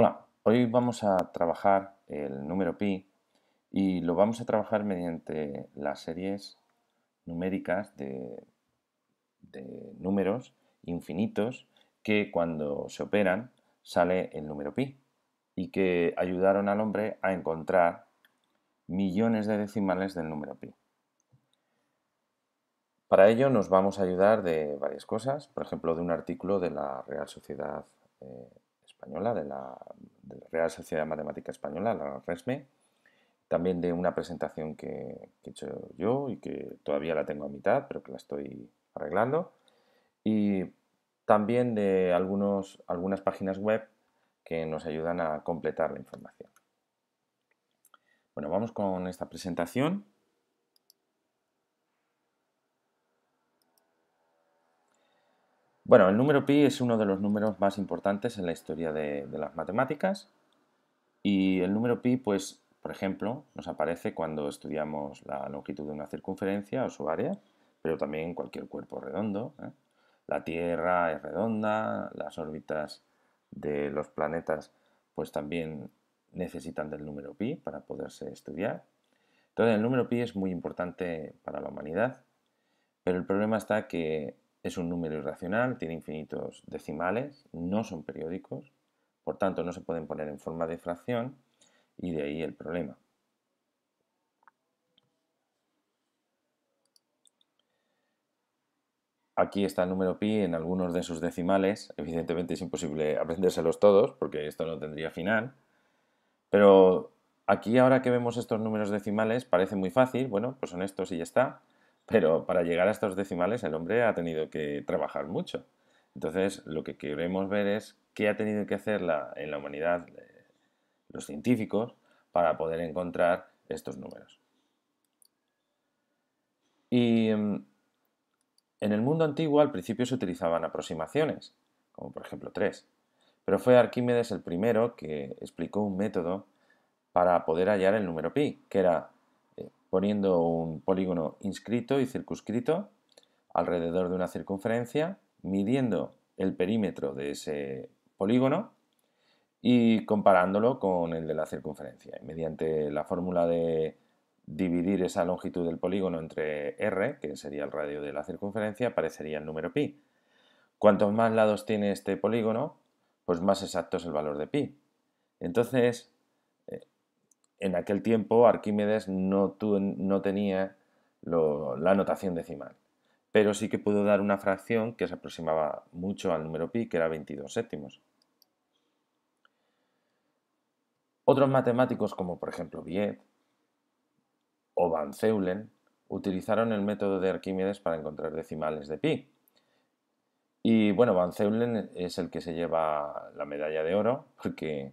Hola, hoy vamos a trabajar el número pi y lo vamos a trabajar mediante las series numéricas de, números infinitos que cuando se operan sale el número pi y que ayudaron al hombre a encontrar millones de decimales del número pi. Para ello nos vamos a ayudar de varias cosas, por ejemplo de un artículo de la Real Sociedad eh, Española, de la, Real Sociedad Matemática Española, la RESME, también de una presentación que, he hecho yo y que todavía la tengo a mitad, pero que la estoy arreglando, y también de algunos, algunas páginas web que nos ayudan a completar la información. Bueno, vamos con esta presentación. Bueno, el número pi es uno de los números más importantes en la historia de, las matemáticas y el número pi, pues, por ejemplo, nos aparece cuando estudiamos la longitud de una circunferencia o su área, pero también cualquier cuerpo redondo. ¿eh? La Tierra es redonda, las órbitas de los planetas pues también necesitan del número pi para poderse estudiar. Entonces el número pi es muy importante para la humanidad, pero el problema está que es un número irracional, tiene infinitos decimales, no son periódicos, por tanto no se pueden poner en forma de fracción y de ahí el problema. Aquí está el número pi en algunos de sus decimales, evidentemente es imposible aprendérselos todos porque esto no tendría final, pero aquí ahora que vemos estos números decimales parece muy fácil, bueno, pues son estos y ya está, pero para llegar a estos decimales el hombre ha tenido que trabajar mucho. Entonces, lo que queremos ver es qué ha tenido que hacer en la humanidad eh, los científicos para poder encontrar estos números. Y em, en el mundo antiguo al principio se utilizaban aproximaciones, como por ejemplo 3, pero fue Arquímedes el primero que explicó un método para poder hallar el número pi, que era poniendo un polígono inscrito y circunscrito alrededor de una circunferencia, midiendo el perímetro de ese polígono y comparándolo con el de la circunferencia. mediante la fórmula de dividir esa longitud del polígono entre r, que sería el radio de la circunferencia, aparecería el número pi. Cuantos más lados tiene este polígono, pues más exacto es el valor de pi. Entonces, en aquel tiempo Arquímedes no, no tenía la notación decimal, pero sí que pudo dar una fracción que se aproximaba mucho al número pi, que era 22 séptimos. Otros matemáticos, como por ejemplo Viet o Van Zeulen, utilizaron el método de Arquímedes para encontrar decimales de pi. Y bueno, Van Zeulen es el que se lleva la medalla de oro, porque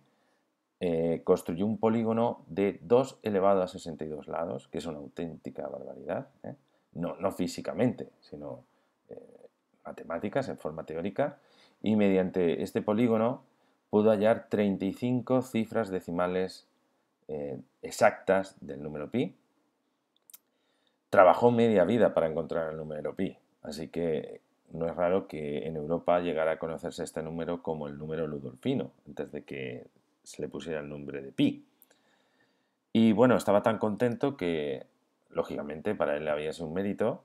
eh, construyó un polígono de 2 elevado a 62 lados, que es una auténtica barbaridad, ¿eh? no, no, físicamente, sino eh, matemáticas en forma teórica, y mediante este polígono pudo hallar 35 cifras decimales exactas del número pi. Trabajó media vida para encontrar el número pi, así que no es raro que en Europa llegara a conocerse este número como el número ludolfino, antes de que se le pusiera el nombre de pi. Y bueno, estaba tan contento que, lógicamente, para él había sido un mérito,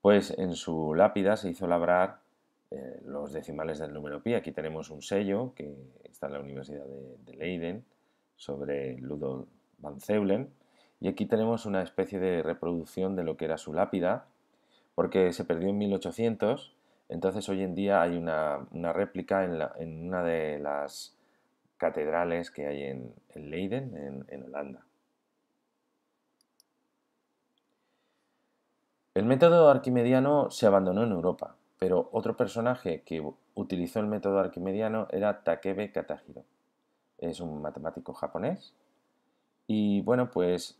pues en su lápida se hizo labrar eh, los decimales del número pi. Aquí tenemos un sello que está en la Universidad de, Leiden sobre Ludolf van Zeulen. Y aquí tenemos una especie de reproducción de lo que era su lápida, porque se perdió en 1800, entonces hoy en día hay una, réplica en, una de las catedrales que hay en, Leiden, en, Holanda. El método arquimediano se abandonó en Europa, pero otro personaje que utilizó el método arquimediano era Takebe Katahiro. Es un matemático japonés. Y bueno, pues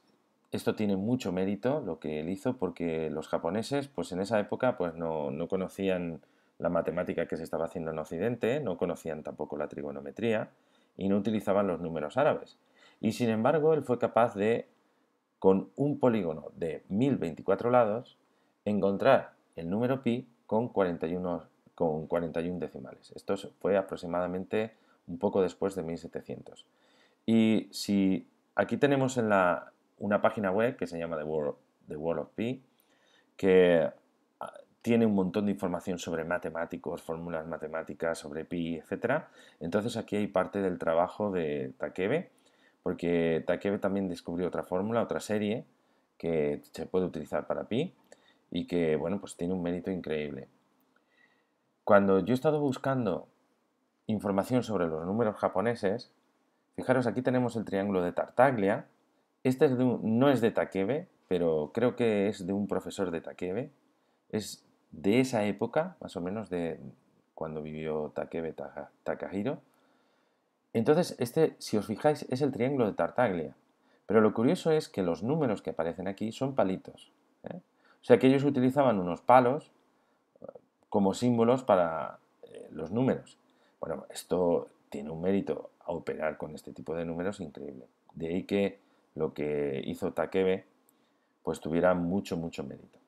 esto tiene mucho mérito lo que él hizo porque los japoneses, pues en esa época, pues no, no conocían la matemática que se estaba haciendo en Occidente, no conocían tampoco la trigonometría y no utilizaban los números árabes. Y sin embargo, él fue capaz de, con un polígono de 1024 lados, encontrar el número pi con 41, con 41 decimales. Esto fue aproximadamente un poco después de 1700. Y si aquí tenemos en la, una página web que se llama The The World of Pi, que tiene un montón de información sobre matemáticos, fórmulas matemáticas, sobre pi, etc. Entonces aquí hay parte del trabajo de Takebe, porque Takebe también descubrió otra fórmula, otra serie que se puede utilizar para pi y que, bueno, pues tiene un mérito increíble. Cuando yo he estado buscando información sobre los números japoneses, fijaros, aquí tenemos el triángulo de Tartaglia. Este no es de Takebe, pero creo que es de un profesor de Takebe. Es de esa época, más o menos de cuando vivió Takebe Takahiro. Entonces, este, si os fijáis, es el triángulo de Tartaglia. Pero lo curioso es que los números que aparecen aquí son palitos. ¿eh? O sea que ellos utilizaban unos palos eh, como símbolos para eh, los números. Bueno, esto tiene un mérito a operar con este tipo de números increíble. De ahí que lo que hizo Takebe pues tuviera mucho, mucho mérito.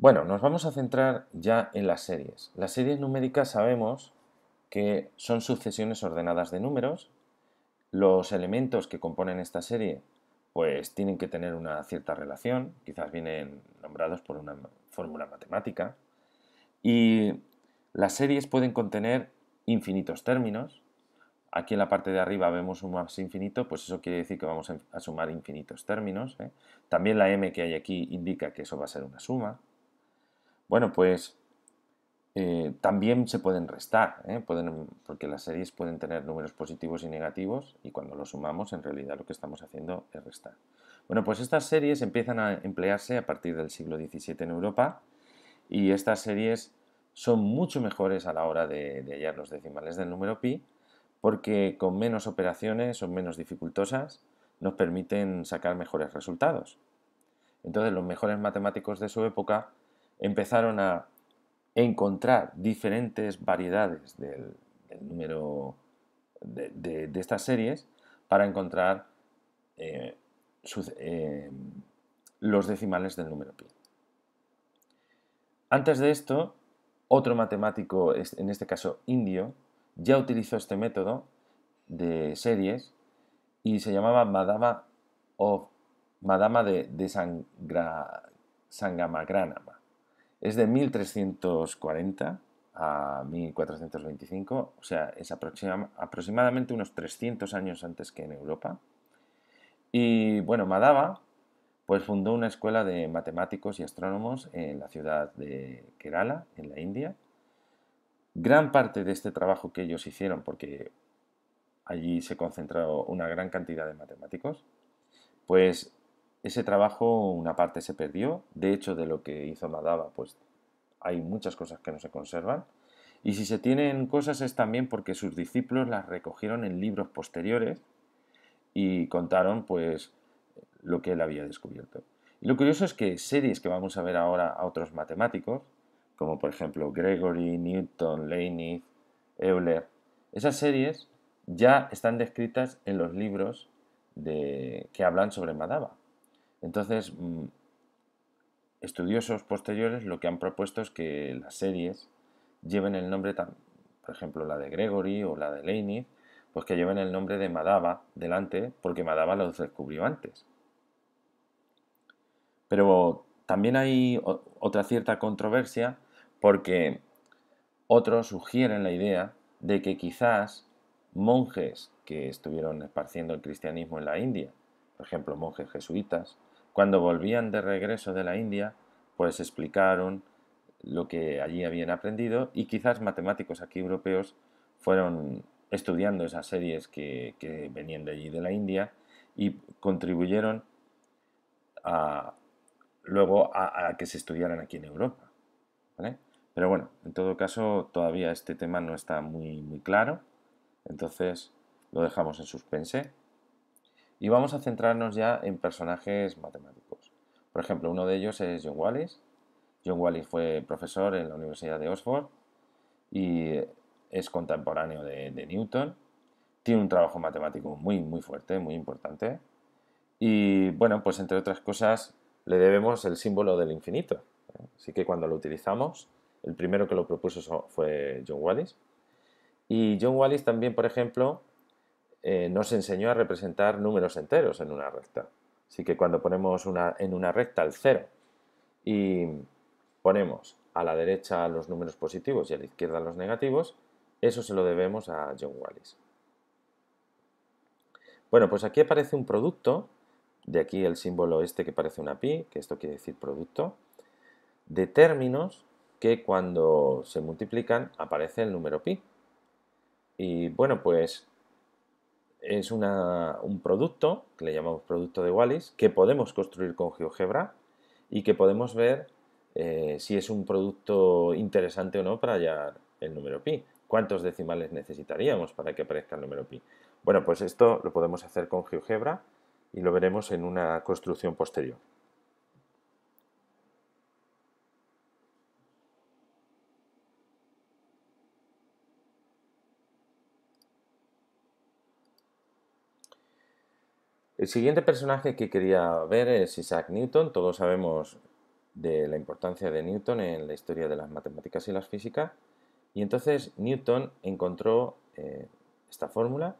Bueno, nos vamos a centrar ya en las series. Las series numéricas sabemos que son sucesiones ordenadas de números. Los elementos que componen esta serie pues tienen que tener una cierta relación, quizás vienen nombrados por una fórmula matemática. Y las series pueden contener infinitos términos. Aquí en la parte de arriba vemos un más infinito, pues eso quiere decir que vamos a sumar infinitos términos. ¿eh? También la m que hay aquí indica que eso va a ser una suma. Bueno, pues eh, también se pueden restar, ¿eh? porque las series pueden tener números positivos y negativos y cuando los sumamos en realidad lo que estamos haciendo es restar. Bueno, pues estas series empiezan a emplearse a partir del siglo XVII en Europa y estas series son mucho mejores a la hora de, de hallar los decimales del número pi porque con menos operaciones son menos dificultosas, nos permiten sacar mejores resultados. Entonces los mejores matemáticos de su época empezaron a encontrar diferentes variedades del, número de, estas series para encontrar eh, eh, los decimales del número pi. Antes de esto, otro matemático, en este caso indio, ya utilizó este método de series y se llamaba Madama, de, de Sangamagranama. Es de 1340 a 1425, o sea, es aproximadamente unos 300 años antes que en Europa. Y bueno, Madaba pues fundó una escuela de matemáticos y astrónomos en la ciudad de Kerala, en la India. Gran parte de este trabajo que ellos hicieron, porque allí se concentró una gran cantidad de matemáticos, pues ese trabajo, una parte se perdió. De hecho, de lo que hizo Madaba, pues hay muchas cosas que no se conservan. Y si se tienen cosas es también porque sus discípulos las recogieron en libros posteriores y contaron pues lo que él había descubierto. lo curioso es que series que vamos a ver ahora a otros matemáticos, como por ejemplo Gregory, Newton, Leibniz, Euler, esas series ya están descritas en los libros de, que hablan sobre Madaba. Entonces, mm, estudiosos posteriores lo que han propuesto es que las series lleven el nombre, por ejemplo, la de Gregory o la de Leinith, pues que lleven el nombre de Madaba delante, porque Madaba los descubrió antes. Pero también hay otra cierta controversia porque otros sugieren la idea de que quizás monjes que estuvieron esparciendo el cristianismo en la India, por ejemplo, monjes jesuitas, cuando volvían de regreso de la India, pues explicaron lo que allí habían aprendido y quizás matemáticos aquí europeos fueron estudiando esas series que, venían de allí de la India y contribuyeron a, luego a, que se estudiaran aquí en Europa. Pero bueno, en todo caso todavía este tema no está muy claro, entonces lo dejamos en suspense. Y vamos a centrarnos ya en personajes matemáticos. Por ejemplo, uno de ellos es John Wallis. John Wallis fue profesor en la Universidad de Oxford y es contemporáneo de, Newton. Tiene un trabajo matemático muy, muy fuerte, muy importante. Y bueno, pues entre otras cosas le debemos el símbolo del infinito. ¿eh? Así que cuando lo utilizamos, el primero que lo propuso fue John Wallis. Y John Wallis también, por ejemplo, eh, nos enseñó a representar números enteros en una recta. Así que cuando ponemos una, en una recta el 0 y ponemos a la derecha los números positivos y a la izquierda los negativos, eso se lo debemos a John Wallis. Bueno, pues aquí aparece un producto, de aquí el símbolo este que parece una pi, que esto quiere decir producto, de términos que cuando se multiplican aparece el número pi. Y bueno, pues es un producto, que le llamamos producto de Wallis, que podemos construir con GeoGebra y que podemos ver eh, si es un producto interesante o no para hallar el número pi. ¿Cuántos decimales necesitaríamos para que aparezca el número pi? Bueno, pues esto lo podemos hacer con GeoGebra y lo veremos en una construcción posterior. El siguiente personaje que quería ver es Isaac Newton. Todos sabemos de la importancia de Newton en la historia de las matemáticas y las físicas. Y entonces Newton encontró eh, esta fórmula,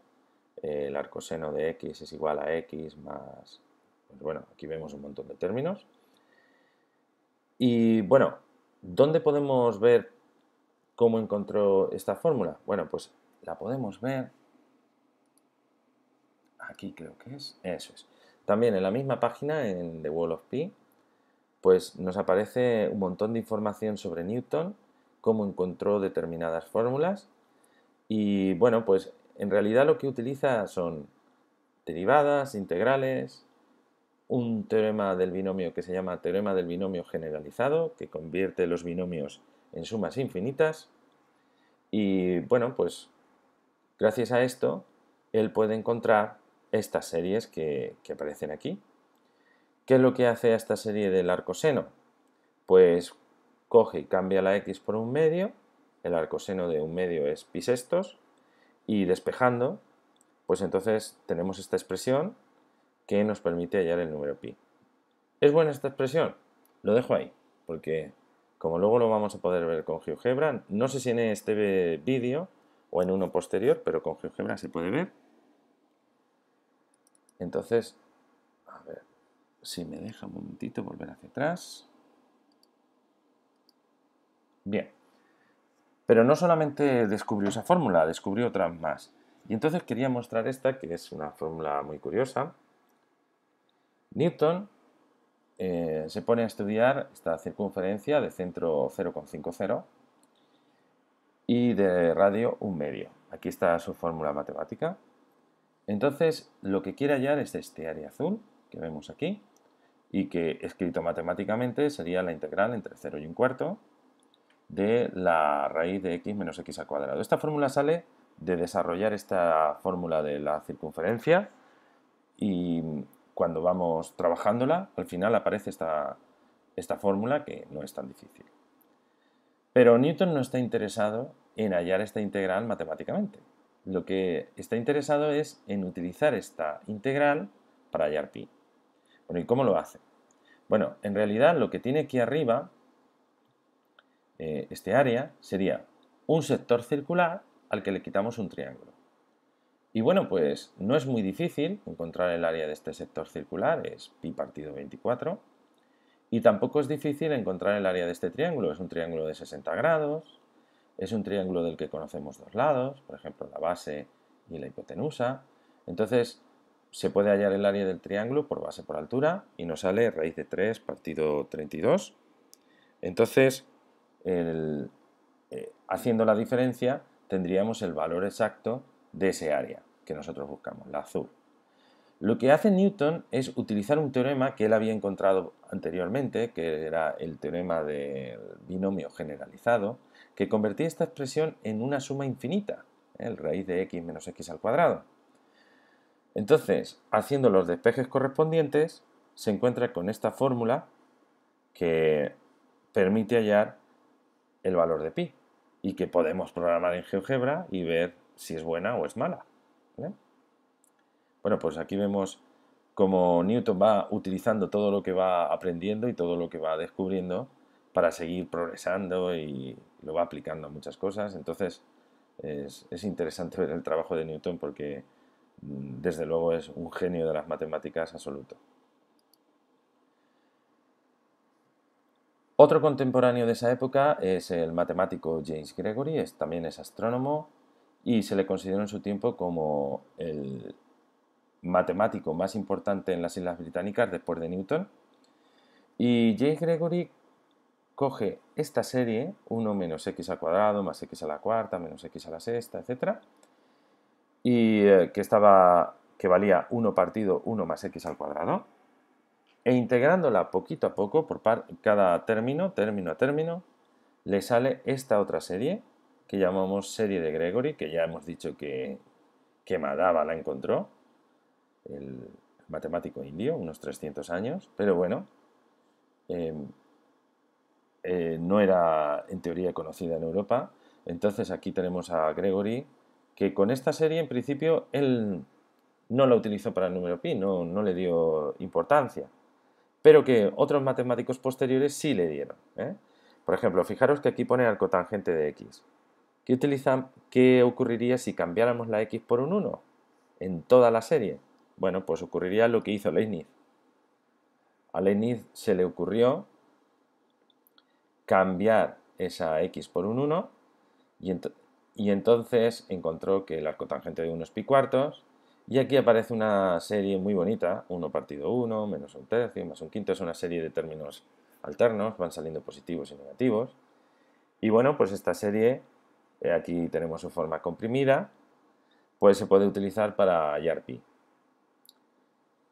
el arcoseno de x es igual a x más... Pues bueno, aquí vemos un montón de términos. Y bueno, ¿dónde podemos ver cómo encontró esta fórmula? Bueno, pues la podemos ver aquí creo que es, eso es. También en la misma página, en The Wall of Pi, pues nos aparece un montón de información sobre Newton, cómo encontró determinadas fórmulas y bueno, pues en realidad lo que utiliza son derivadas, integrales, un teorema del binomio que se llama teorema del binomio generalizado, que convierte los binomios en sumas infinitas. Y bueno, pues gracias a esto, él puede encontrar estas series que, aparecen aquí. ¿Qué es lo que hace a esta serie del arcoseno? Pues coge y cambia la x por un medio, el arcoseno de un medio es pi sextos, y despejando, pues entonces tenemos esta expresión que nos permite hallar el número pi. ¿Es buena esta expresión? Lo dejo ahí, porque como luego lo vamos a poder ver con GeoGebra, no sé si en este vídeo o en uno posterior, pero con GeoGebra se puede ver. Entonces, a ver, si me deja un momentito volver hacia atrás. Bien. Pero no solamente descubrió esa fórmula, descubrió otras más. Y entonces quería mostrar esta, que es una fórmula muy curiosa. Newton eh, se pone a estudiar esta circunferencia de centro 0,50 y de radio 1 medio. Aquí está su fórmula matemática. Entonces, lo que quiere hallar es este área azul que vemos aquí y que escrito matemáticamente sería la integral entre 0 y 1 cuarto de la raíz de x menos x al cuadrado. Esta fórmula sale de desarrollar esta fórmula de la circunferencia y cuando vamos trabajándola, al final aparece esta, esta fórmula que no es tan difícil. Pero Newton no está interesado en hallar esta integral matemáticamente lo que está interesado es en utilizar esta integral para hallar pi. Bueno, ¿y cómo lo hace? Bueno, en realidad lo que tiene aquí arriba, eh, este área, sería un sector circular al que le quitamos un triángulo. Y bueno, pues no es muy difícil encontrar el área de este sector circular, es pi partido 24, y tampoco es difícil encontrar el área de este triángulo, es un triángulo de 60 grados, es un triángulo del que conocemos dos lados, por ejemplo la base y la hipotenusa. Entonces se puede hallar el área del triángulo por base por altura y nos sale raíz de 3 partido 32. Entonces, eh, haciendo la diferencia, tendríamos el valor exacto de ese área que nosotros buscamos, la azul. Lo que hace Newton es utilizar un teorema que él había encontrado anteriormente, que era el teorema del binomio generalizado, que convertía esta expresión en una suma infinita, el raíz de x menos x al cuadrado. Entonces, haciendo los despejes correspondientes, se encuentra con esta fórmula que permite hallar el valor de pi y que podemos programar en GeoGebra y ver si es buena o es mala. Bueno, pues aquí vemos cómo Newton va utilizando todo lo que va aprendiendo y todo lo que va descubriendo para seguir progresando y lo va aplicando a muchas cosas. Entonces es, interesante ver el trabajo de Newton porque mm, desde luego es un genio de las matemáticas absoluto. Otro contemporáneo de esa época es el matemático James Gregory, también es astrónomo y se le consideró en su tiempo como el matemático más importante en las Islas Británicas después de Newton. Y James Gregory coge esta serie, 1 menos x al cuadrado, más x a la cuarta, menos x a la sexta, etc. Y eh, que, estaba, que valía 1 partido 1 más x al cuadrado. E integrándola poquito a poco, por cada término, término a término, le sale esta otra serie, que llamamos serie de Gregory, que ya hemos dicho que, que la encontró, el matemático indio, unos 300 años, pero bueno, em, eh, no era en teoría conocida en Europa. Entonces aquí tenemos a Gregory, que con esta serie en principio él no la utilizó para el número pi, no, le dio importancia, pero que otros matemáticos posteriores sí le dieron. ¿eh? Por ejemplo, fijaros que aquí pone tangente de x. ¿Qué, utiliza, ¿Qué ocurriría si cambiáramos la x por un 1 en toda la serie? Bueno, pues ocurriría lo que hizo Leibniz. A Leibniz se le ocurrió cambiar esa x por un 1 y, entonces encontró que el arco tangente de 1 es pi cuartos y aquí aparece una serie muy bonita, 1 partido 1, menos un tercio, más un quinto, es una serie de términos alternos, van saliendo positivos y negativos. Y bueno, pues esta serie, eh, aquí tenemos su forma comprimida, pues se puede utilizar para hallar pi.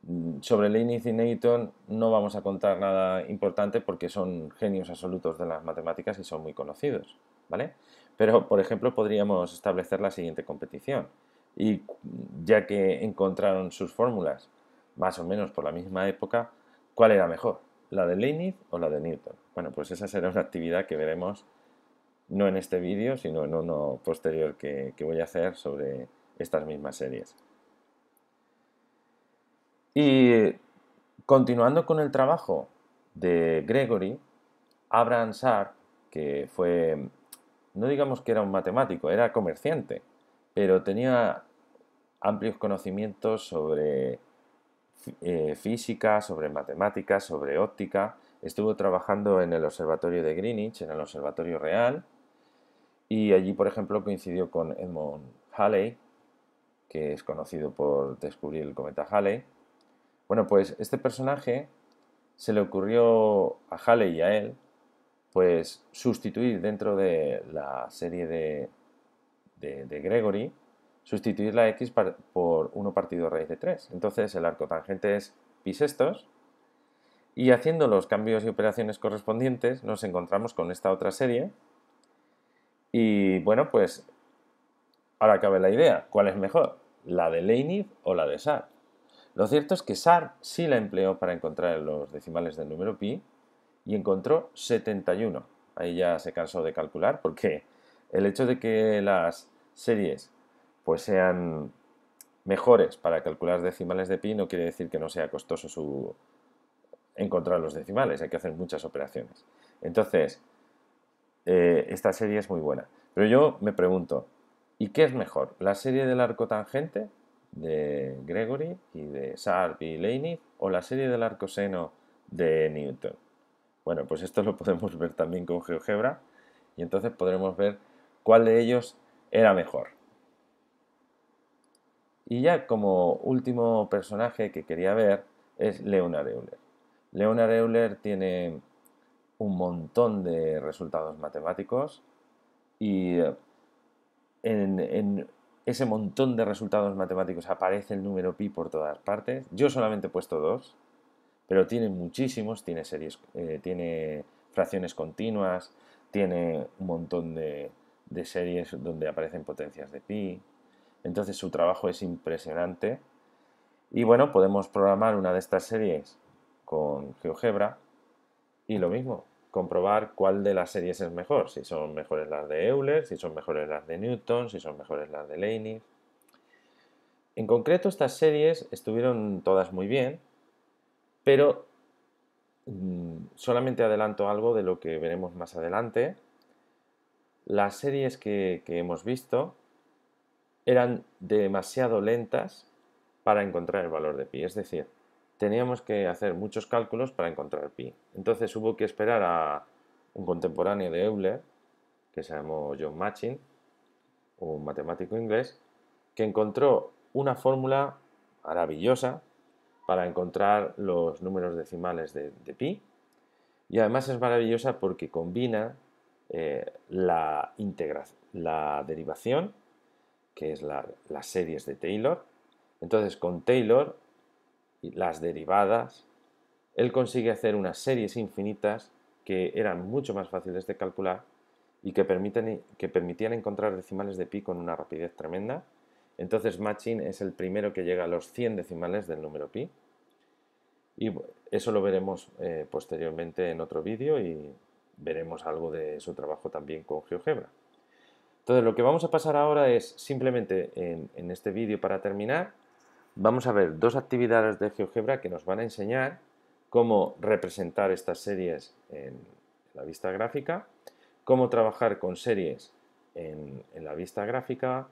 Mm, sobre Leibniz y Newton no vamos a contar nada importante porque son genios absolutos de las matemáticas y son muy conocidos, ¿vale? Pero, por ejemplo, podríamos establecer la siguiente competición. Y ya que encontraron sus fórmulas más o menos por la misma época, ¿cuál era mejor? ¿La de Leibniz o la de Newton? Bueno, pues esa será una actividad que veremos no en este vídeo, sino en uno posterior que voy a hacer sobre estas mismas series. Y continuando con el trabajo de Gregory, Abraham Sharp, que fue, no digamos que era un matemático, era comerciante, pero tenía amplios conocimientos sobre eh, física, sobre matemáticas, sobre óptica. Estuvo trabajando en el Observatorio de Greenwich, en el Observatorio Real, y allí, por ejemplo, coincidió con Edmund Halley, que es conocido por descubrir el cometa Halley, bueno, pues este personaje se le ocurrió a Halley y a él, pues sustituir dentro de la serie de, de, Gregory, sustituir la x por 1 partido raíz de 3. Entonces el arco tangente es estos y haciendo los cambios y operaciones correspondientes nos encontramos con esta otra serie y bueno, pues ahora cabe la idea, ¿cuál es mejor? ¿La de Leiniv o la de Sartre? Lo cierto es que SAR sí la empleó para encontrar los decimales del número pi y encontró 71. Ahí ya se cansó de calcular porque el hecho de que las series pues sean mejores para calcular decimales de pi no quiere decir que no sea costoso su encontrar los decimales, hay que hacer muchas operaciones. Entonces, eh, esta serie es muy buena. Pero yo me pregunto, ¿y qué es mejor? ¿La serie del arco tangente de Gregory y de Sharp y Leibniz o la serie del arcoseno de Newton. Bueno, pues esto lo podemos ver también con GeoGebra y entonces podremos ver cuál de ellos era mejor. Y ya como último personaje que quería ver es Leonard Euler. Leonard Euler tiene un montón de resultados matemáticos y eh, en ese montón de resultados matemáticos aparece el número pi por todas partes. Yo solamente he puesto dos, pero tiene muchísimos, tiene series, eh, tiene fracciones continuas, tiene un montón de, de series donde aparecen potencias de pi. Entonces su trabajo es impresionante. Y bueno, podemos programar una de estas series con GeoGebra y lo mismo, comprobar cuál de las series es mejor, si son mejores las de Euler, si son mejores las de Newton, si son mejores las de Leibniz. En concreto, estas series estuvieron todas muy bien, pero mm, solamente adelanto algo de lo que veremos más adelante. Las series que, que hemos visto eran demasiado lentas para encontrar el valor de pi, es decir, teníamos que hacer muchos cálculos para encontrar pi. Entonces hubo que esperar a un contemporáneo de Euler, que se llamó John Machin, un matemático inglés, que encontró una fórmula maravillosa para encontrar los números decimales de, pi. Y además es maravillosa porque combina eh, la, la derivación, que es las series de Taylor. Entonces con Taylor las derivadas, él consigue hacer unas series infinitas que eran mucho más fáciles de calcular y que, permiten, e, que permitían encontrar decimales de pi con una rapidez tremenda. Entonces Machin es el primero que llega a los 100 decimales del número pi. Y eso lo veremos eh, posteriormente en otro vídeo y veremos algo de su trabajo también con GeoGebra. Entonces lo que vamos a pasar ahora es simplemente en, en este vídeo para terminar vamos a ver dos actividades de GeoGebra que nos van a enseñar cómo representar estas series en la vista gráfica, cómo trabajar con series en, la vista gráfica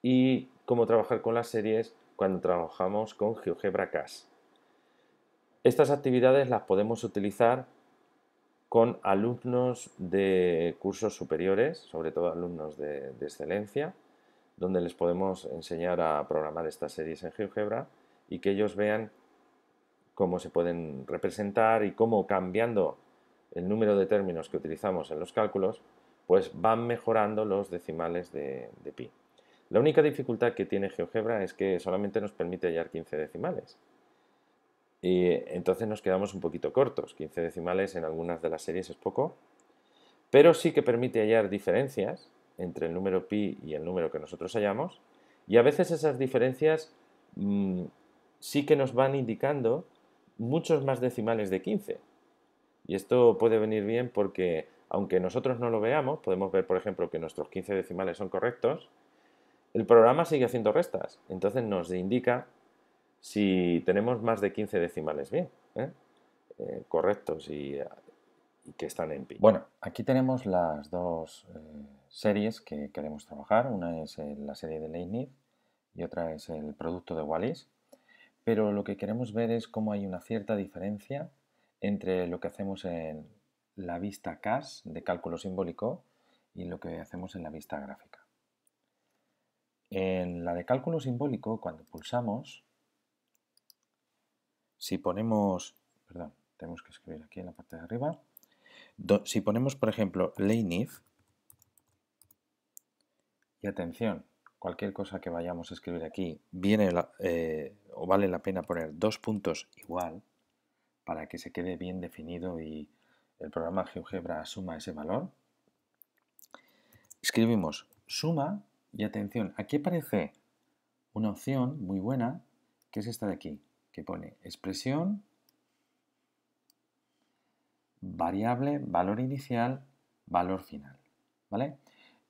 y cómo trabajar con las series cuando trabajamos con GeoGebra CAS. Estas actividades las podemos utilizar con alumnos de cursos superiores, sobre todo alumnos de excelencia, donde les podemos enseñar a programar estas series en GeoGebra y que ellos vean cómo se pueden representar y cómo cambiando el número de términos que utilizamos en los cálculos, pues van mejorando los decimales de, pi. La única dificultad que tiene GeoGebra es que solamente nos permite hallar 15 decimales. Y entonces nos quedamos un poquito cortos. 15 decimales en algunas de las series es poco, pero sí que permite hallar diferencias entre el número pi y el número que nosotros hallamos, y a veces esas diferencias mm, sí que nos van indicando muchos más decimales de 15. Y esto puede venir bien porque, aunque nosotros no lo veamos, podemos ver, por ejemplo, que nuestros 15 decimales son correctos, el programa sigue haciendo restas, entonces nos indica si tenemos más de 15 decimales bien, ¿eh? Eh, correctos y, que están en pi. Bueno, aquí tenemos las dos... Eh, series que queremos trabajar. Una es eh, la serie de Leibniz y otra es el producto de Wallis. Pero lo que queremos ver es cómo hay una cierta diferencia entre lo que hacemos en la vista CAS de cálculo simbólico y lo que hacemos en la vista gráfica. En la de cálculo simbólico, cuando pulsamos, si ponemos, perdón, tenemos que escribir aquí en la parte de arriba, si ponemos, por ejemplo, Leibniz, y atención, cualquier cosa que vayamos a escribir aquí, viene eh, o vale la pena poner dos puntos igual para que se quede bien definido y el programa GeoGebra suma ese valor. Escribimos suma y atención, aquí aparece una opción muy buena que es esta de aquí, que pone expresión, variable, valor inicial, valor final. ¿vale?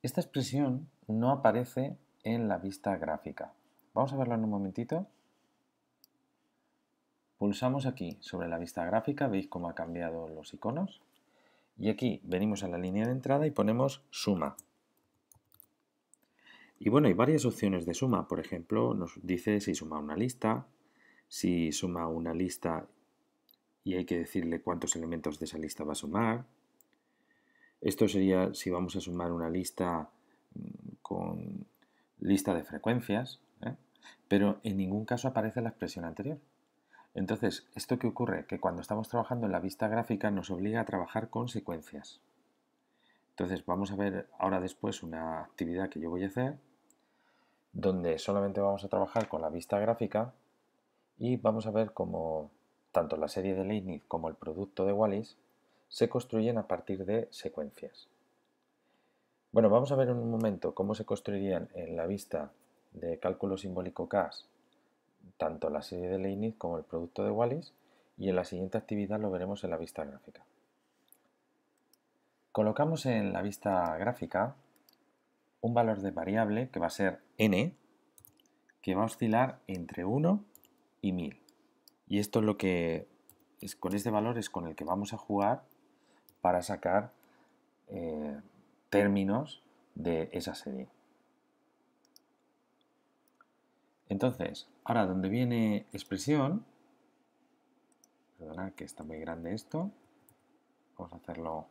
Esta expresión no aparece en la vista gráfica. Vamos a verlo en un momentito. Pulsamos aquí sobre la vista gráfica, veis cómo ha cambiado los iconos. Y aquí venimos a la línea de entrada y ponemos suma. Y bueno, hay varias opciones de suma. Por ejemplo, nos dice si suma una lista, si suma una lista y hay que decirle cuántos elementos de esa lista va a sumar. Esto sería si vamos a sumar una lista con lista de frecuencias, ¿eh? pero en ningún caso aparece la expresión anterior. Entonces, ¿esto qué ocurre? Que cuando estamos trabajando en la vista gráfica nos obliga a trabajar con secuencias. Entonces, vamos a ver ahora después una actividad que yo voy a hacer, donde solamente vamos a trabajar con la vista gráfica y vamos a ver cómo tanto la serie de Leibniz como el producto de Wallis se construyen a partir de secuencias. Bueno, vamos a ver en un momento cómo se construirían en la vista de cálculo simbólico CAS tanto la serie de Leibniz como el producto de Wallis y en la siguiente actividad lo veremos en la vista gráfica. Colocamos en la vista gráfica un valor de variable que va a ser n, que va a oscilar entre 1 y 1000. Y esto es lo que con este valor es con el que vamos a jugar para sacar eh, términos de esa serie. Entonces, ahora donde viene expresión, perdonad que está muy grande esto, vamos a hacerlo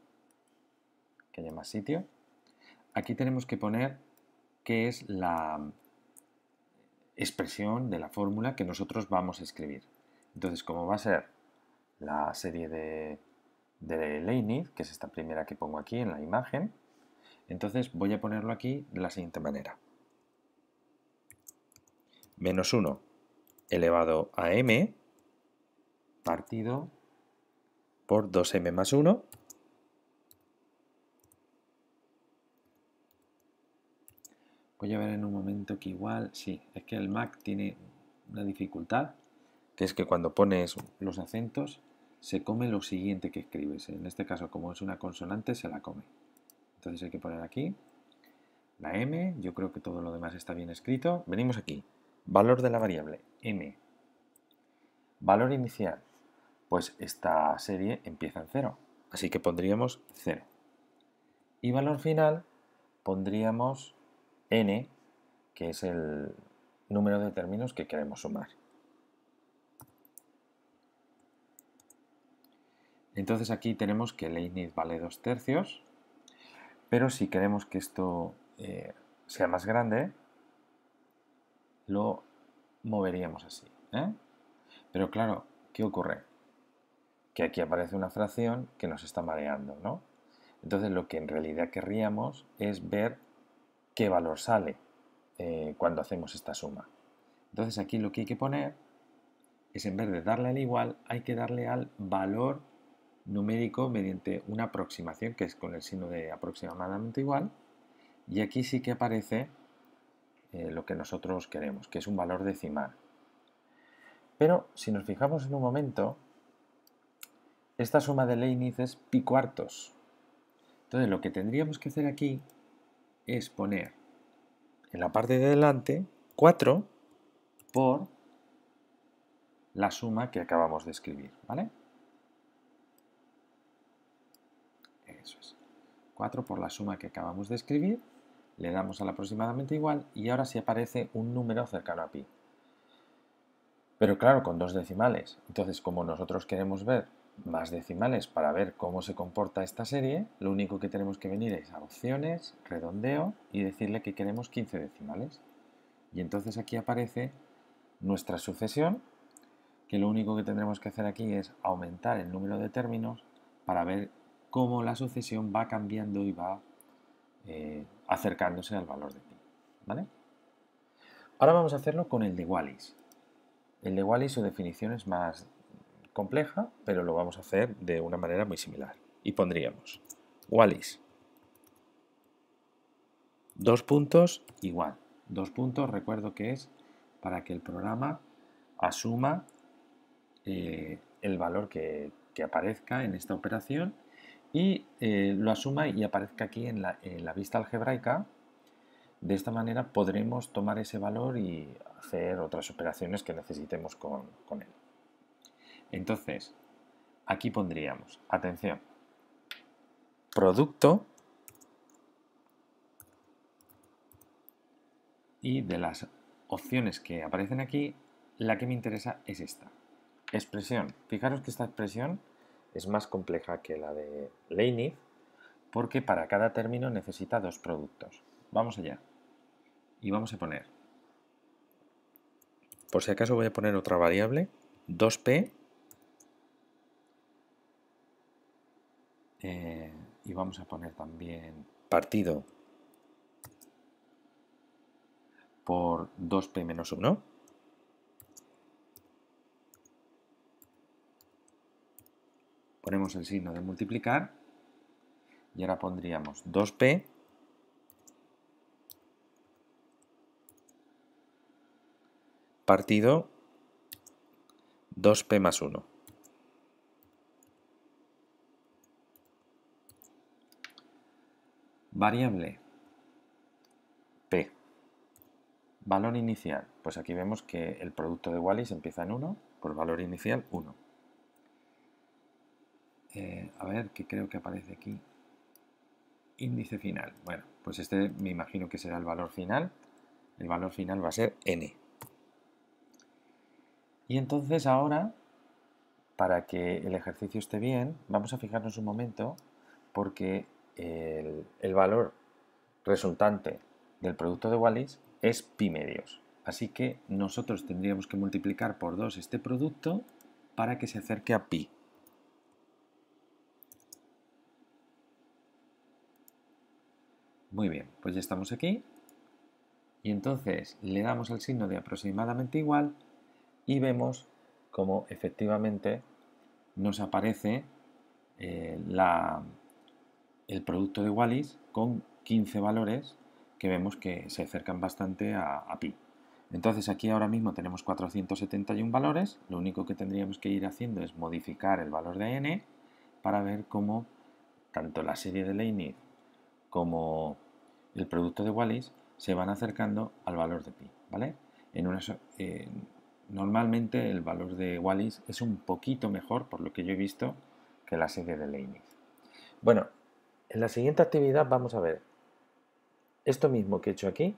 que haya más sitio. Aquí tenemos que poner qué es la expresión de la fórmula que nosotros vamos a escribir. Entonces, como va a ser la serie de, de Leibniz, que es esta primera que pongo aquí en la imagen, entonces voy a ponerlo aquí de la siguiente manera. Menos 1 elevado a m partido por 2m más 1 voy a ver en un momento que igual, sí, es que el Mac tiene una dificultad, que es que cuando pones los acentos se come lo siguiente que escribes. En este caso, como es una consonante, se la come. Entonces hay que poner aquí la m, yo creo que todo lo demás está bien escrito. Venimos aquí, valor de la variable m, valor inicial, pues esta serie empieza en 0, así que pondríamos 0. Y valor final pondríamos n, que es el número de términos que queremos sumar. Entonces aquí tenemos que el init vale 2 tercios, pero si queremos que esto eh, sea más grande, lo moveríamos así. ¿eh? Pero claro, ¿qué ocurre? Que aquí aparece una fracción que nos está mareando, ¿no? Entonces lo que en realidad querríamos es ver qué valor sale eh, cuando hacemos esta suma. Entonces aquí lo que hay que poner es en vez de darle al igual, hay que darle al valor numérico mediante una aproximación que es con el signo de aproximadamente igual y aquí sí que aparece eh, lo que nosotros queremos, que es un valor decimal. Pero si nos fijamos en un momento, esta suma de Leibniz es pi cuartos. Entonces lo que tendríamos que hacer aquí es poner en la parte de delante 4 por la suma que acabamos de escribir, ¿vale? eso es. 4 por la suma que acabamos de escribir, le damos al aproximadamente igual y ahora sí aparece un número cercano a pi. Pero claro, con dos decimales. Entonces, como nosotros queremos ver más decimales para ver cómo se comporta esta serie, lo único que tenemos que venir es a opciones, redondeo y decirle que queremos 15 decimales. Y entonces aquí aparece nuestra sucesión, que lo único que tendremos que hacer aquí es aumentar el número de términos para ver cómo la sucesión va cambiando y va eh, acercándose al valor de pi. Ahora vamos a hacerlo con el de Wallis. El de Wallis su definición es más compleja, pero lo vamos a hacer de una manera muy similar. Y pondríamos Wallis, dos puntos, igual. Dos puntos, recuerdo que es para que el programa asuma eh, el valor que, que aparezca en esta operación y eh, lo asuma y aparezca aquí en la, vista algebraica. De esta manera podremos tomar ese valor y hacer otras operaciones que necesitemos con, con él. Entonces, aquí pondríamos, atención, producto y de las opciones que aparecen aquí, la que me interesa es esta. Expresión. Fijaros que esta expresión es más compleja que la de Leibniz porque para cada término necesita dos productos. Vamos allá. Y vamos a poner, por si acaso voy a poner otra variable, 2p eh, y vamos a poner también partido por 2p menos 1. ponemos el signo de multiplicar y ahora pondríamos 2p partido 2p más 1. Variable p. Valor inicial. Pues aquí vemos que el producto de Wallis empieza en 1, por valor inicial 1. Eh, a ver, que creo que aparece aquí, índice final. Bueno, pues este me imagino que será el valor final. El valor final va a ser n. Y entonces ahora, para que el ejercicio esté bien, vamos a fijarnos un momento porque el, el valor resultante del producto de Wallis es pi medios. Así que nosotros tendríamos que multiplicar por 2 este producto para que se acerque a pi. Muy bien, pues ya estamos aquí. Y entonces le damos al signo de aproximadamente igual y vemos como efectivamente nos aparece eh, la, el producto de Wallis con 15 valores que vemos que se acercan bastante a, pi. Entonces aquí ahora mismo tenemos 471 valores, lo único que tendríamos que ir haciendo es modificar el valor de n para ver cómo tanto la serie de Leibniz como el producto de Wallis se van acercando al valor de pi, ¿vale? normalmente el valor de Wallis es un poquito mejor, por lo que yo he visto, que la serie de Leibniz. Bueno, en la siguiente actividad vamos a ver esto mismo que he hecho aquí,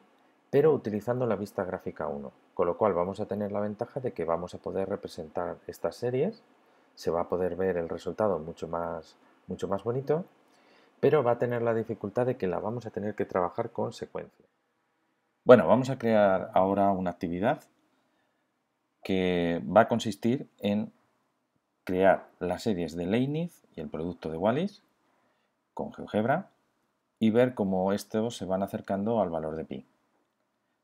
pero utilizando la vista gráfica 1, con lo cual vamos a tener la ventaja de que vamos a poder representar estas series, se va a poder ver el resultado mucho más, mucho más bonito pero va a tener la dificultad de que la vamos a tener que trabajar con secuencia. Bueno, vamos a crear ahora una actividad que va a consistir en crear las series de Leibniz y el producto de Wallis con GeoGebra y ver cómo estos se van acercando al valor de pi.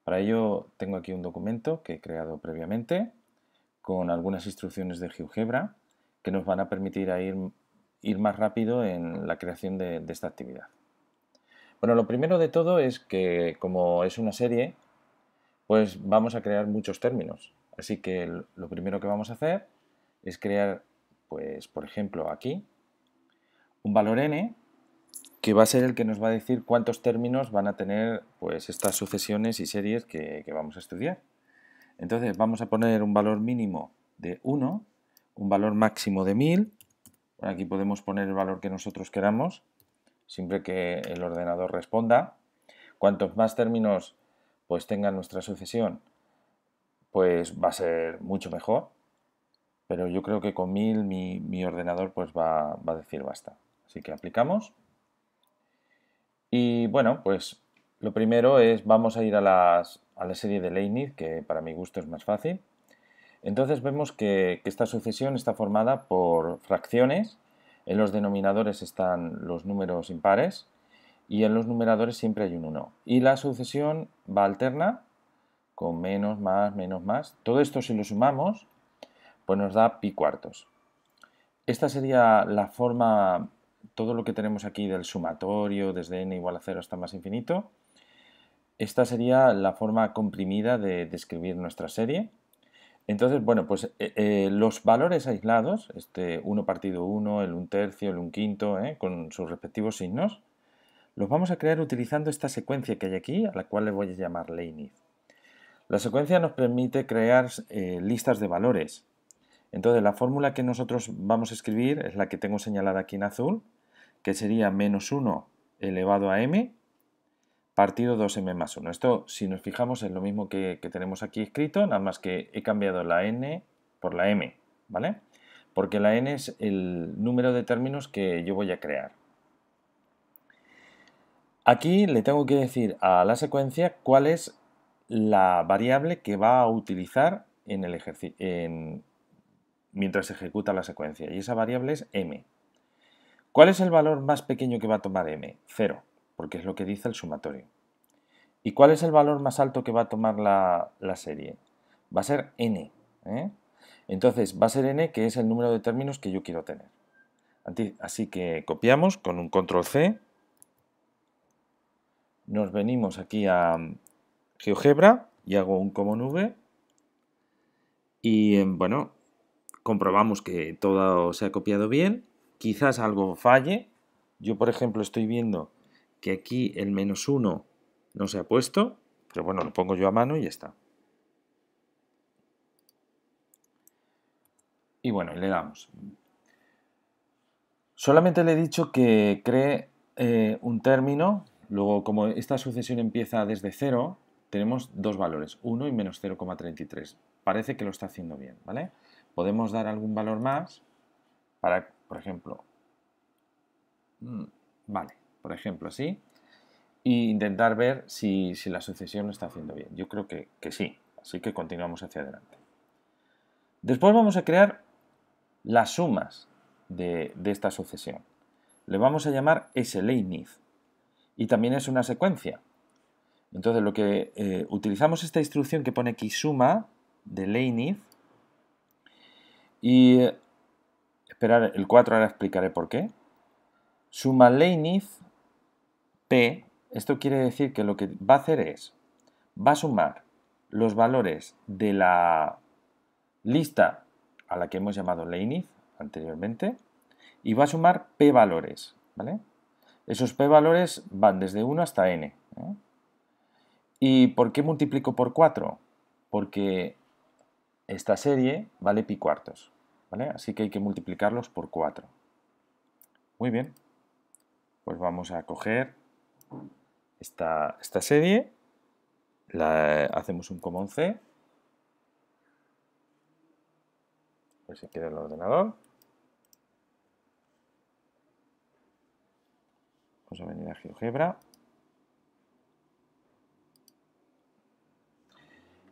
Para ello tengo aquí un documento que he creado previamente con algunas instrucciones de GeoGebra que nos van a permitir a ir ir más rápido en la creación de, esta actividad. Bueno, lo primero de todo es que como es una serie, pues vamos a crear muchos términos. Así que lo primero que vamos a hacer es crear, pues por ejemplo aquí, un valor n que va a ser el que nos va a decir cuántos términos van a tener pues estas sucesiones y series que, que vamos a estudiar. Entonces vamos a poner un valor mínimo de 1, un valor máximo de 1000 Aquí podemos poner el valor que nosotros queramos, siempre que el ordenador responda. Cuantos más términos pues tenga nuestra sucesión, pues va a ser mucho mejor. Pero yo creo que con 1000 mi, ordenador pues va, a decir basta. Así que aplicamos. Y bueno, pues lo primero es vamos a ir a, a la serie de Leibniz, que para mi gusto es más fácil. Entonces vemos que, esta sucesión está formada por fracciones, en los denominadores están los números impares y en los numeradores siempre hay un 1. Y la sucesión va alterna con menos, más, menos, más. Todo esto si lo sumamos, pues nos da pi cuartos. Esta sería la forma, todo lo que tenemos aquí del sumatorio, desde n igual a 0 hasta más infinito. Esta sería la forma comprimida de describir nuestra serie. Entonces, bueno, pues eh, eh, los valores aislados, este 1 partido 1, el 1 tercio, el 1 quinto, ¿eh? con sus respectivos signos, los vamos a crear utilizando esta secuencia que hay aquí, a la cual le voy a llamar leinit. La secuencia nos permite crear listas de valores. Entonces, la fórmula que nosotros vamos a escribir es la que tengo señalada aquí en azul, que sería menos 1 elevado a m partido 2m más 1. Esto, si nos fijamos, es lo mismo que, tenemos aquí escrito, nada más que he cambiado la n por la m, ¿vale? Porque la n es el número de términos que yo voy a crear. Aquí le tengo que decir a la secuencia cuál es la variable que va a utilizar en el mientras se ejecuta la secuencia. Y esa variable es m. ¿Cuál es el valor más pequeño que va a tomar m? 0 porque es lo que dice el sumatorio. ¿Y cuál es el valor más alto que va a tomar la, serie? Va a ser n. ¿eh? Entonces va a ser n que es el número de términos que yo quiero tener. Así que copiamos con un control C. Nos venimos aquí a mm, GeoGebra y hago un como V. Y em, bueno, comprobamos que todo se ha copiado bien. Quizás algo falle. Yo, por ejemplo, estoy viendo que aquí el menos 1 no se ha puesto, pero pues bueno, lo pongo yo a mano y ya está. Y bueno, le damos. Solamente le he dicho que cree eh, un término, luego como esta sucesión empieza desde 0, tenemos dos valores, 1 y menos 0,33. Parece que lo está haciendo bien, ¿vale? Podemos dar algún valor más para, por ejemplo, mm, vale, por ejemplo, así, e intentar ver si, la sucesión lo está haciendo bien. Yo creo que, sí, así que continuamos hacia adelante. Después vamos a crear las sumas de, esta sucesión. Le vamos a llamar slayNeed y también es una secuencia. Entonces lo que eh, utilizamos esta instrucción que pone aquí suma de layNeed y eh, esperar el 4 ahora explicaré por qué. Suma esto quiere decir que lo que va a hacer es, va a sumar los valores de la lista a la que hemos llamado init anteriormente y va a sumar p valores, ¿vale? Esos p valores van desde 1 hasta n. ¿eh? ¿Y por qué multiplico por 4? Porque esta serie vale pi cuartos, ¿vale? Así que hay que multiplicarlos por 4. Muy bien, pues vamos a coger esta, serie, la, hacemos un common C, ver si quiere el ordenador. Vamos a venir a GeoGebra.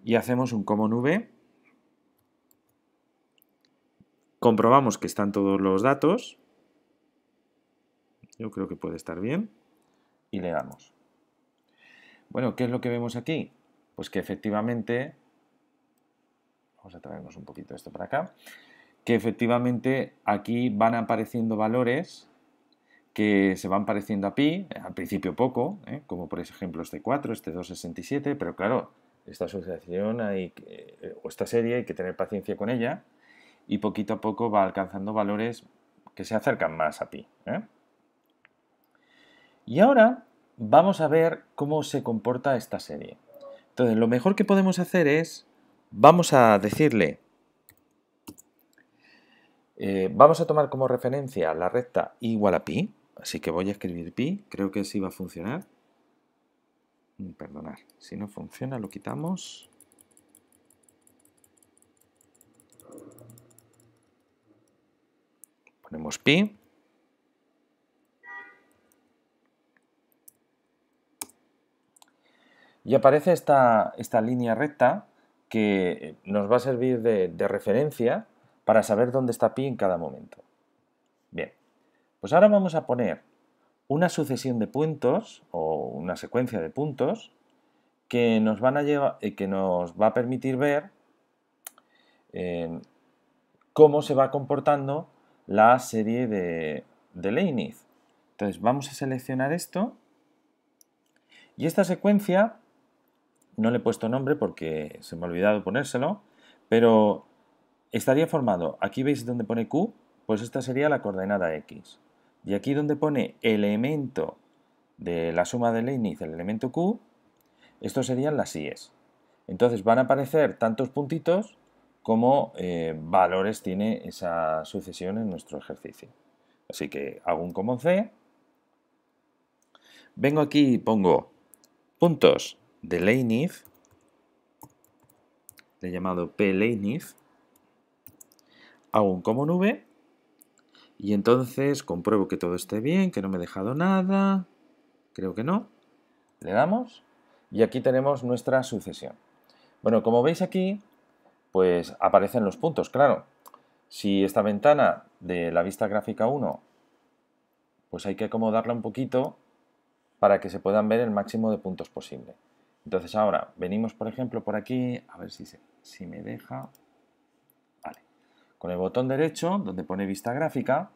Y hacemos un common V. Comprobamos que están todos los datos. Yo creo que puede estar bien y le damos. Bueno, ¿qué es lo que vemos aquí? Pues que efectivamente, vamos a traernos un poquito esto para acá, que efectivamente aquí van apareciendo valores que se van pareciendo a pi, al principio poco, ¿eh? como por ejemplo este 4, este 267, pero claro, esta asociación hay, eh, o esta serie hay que tener paciencia con ella y poquito a poco va alcanzando valores que se acercan más a pi. ¿eh? Y ahora vamos a ver cómo se comporta esta serie. Entonces, lo mejor que podemos hacer es, vamos a decirle, eh, vamos a tomar como referencia la recta igual a pi, así que voy a escribir pi, creo que sí va a funcionar. Mm, perdonar, si no funciona lo quitamos. Ponemos pi. Y aparece esta, esta línea recta que eh, nos va a servir de, referencia para saber dónde está pi en cada momento. Bien, pues ahora vamos a poner una sucesión de puntos o una secuencia de puntos que nos, van a llevar, eh, que nos va a permitir ver em, cómo se va comportando la serie de, de Entonces vamos a seleccionar esto y esta secuencia no le he puesto nombre porque se me ha olvidado ponérselo, pero estaría formado, aquí veis donde pone Q, pues esta sería la coordenada X. Y aquí donde pone elemento de la suma de Leibniz, el elemento Q, estos serían las IES. Entonces van a aparecer tantos puntitos como eh, valores tiene esa sucesión en nuestro ejercicio. Así que hago un común C. Vengo aquí y pongo puntos de Leinif, le he llamado planeif hago un como nube y entonces compruebo que todo esté bien, que no me he dejado nada, creo que no, le damos y aquí tenemos nuestra sucesión. Bueno, como veis aquí, pues aparecen los puntos, claro. Si esta ventana de la vista gráfica 1, pues hay que acomodarla un poquito para que se puedan ver el máximo de puntos posible. Entonces ahora venimos, por ejemplo, por aquí, a ver si, si me deja. Vale. Con el botón derecho, donde pone vista gráfica,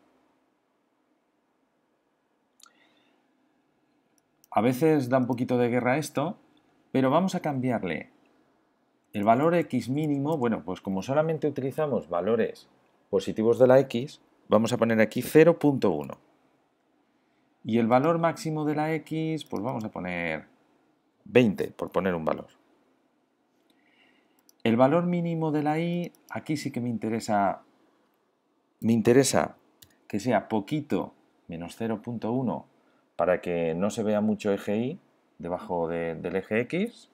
a veces da un poquito de guerra esto, pero vamos a cambiarle el valor x mínimo. Bueno, pues como solamente utilizamos valores positivos de la x, vamos a poner aquí 0.1. Y el valor máximo de la x, pues vamos a poner 20, por poner un valor. El valor mínimo de la i, aquí sí que me interesa, me interesa que sea poquito, menos 0.1, para que no se vea mucho eje y debajo del eje x.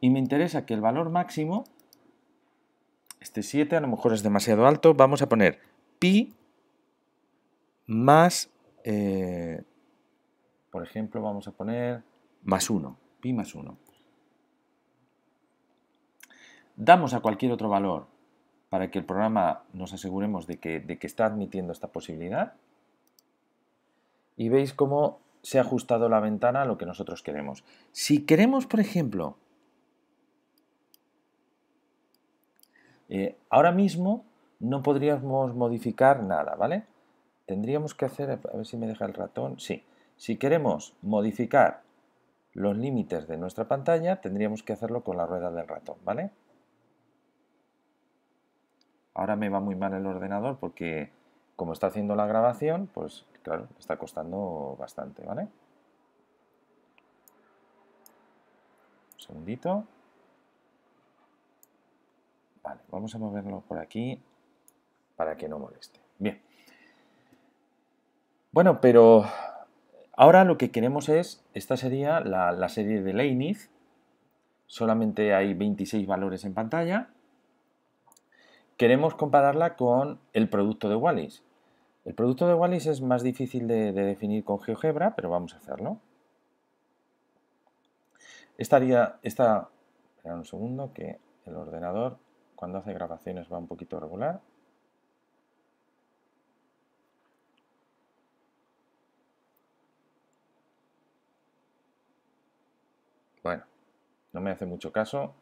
Y me interesa que el valor máximo, este 7 a lo mejor es demasiado alto, vamos a poner pi más, eh, por ejemplo, vamos a poner más 1 más 1. Damos a cualquier otro valor para que el programa nos aseguremos de que, está admitiendo esta posibilidad. Y veis cómo se ha ajustado la ventana a lo que nosotros queremos. Si queremos, por ejemplo, eh, ahora mismo no podríamos modificar nada, ¿vale? Tendríamos que hacer, a ver si me deja el ratón, sí. Si queremos modificar los límites de nuestra pantalla, tendríamos que hacerlo con la rueda del ratón, ¿vale? Ahora me va muy mal el ordenador porque como está haciendo la grabación, pues claro, está costando bastante, ¿vale? Un segundito. Vale, vamos a moverlo por aquí para que no moleste. Bien. Bueno, pero Ahora lo que queremos es, esta sería la, serie de Leibniz, solamente hay 26 valores en pantalla. Queremos compararla con el producto de Wallis. El producto de Wallis es más difícil de, definir con GeoGebra, pero vamos a hacerlo. Estaría, esta, espera un segundo, que el ordenador cuando hace grabaciones va un poquito regular. No me hace mucho caso.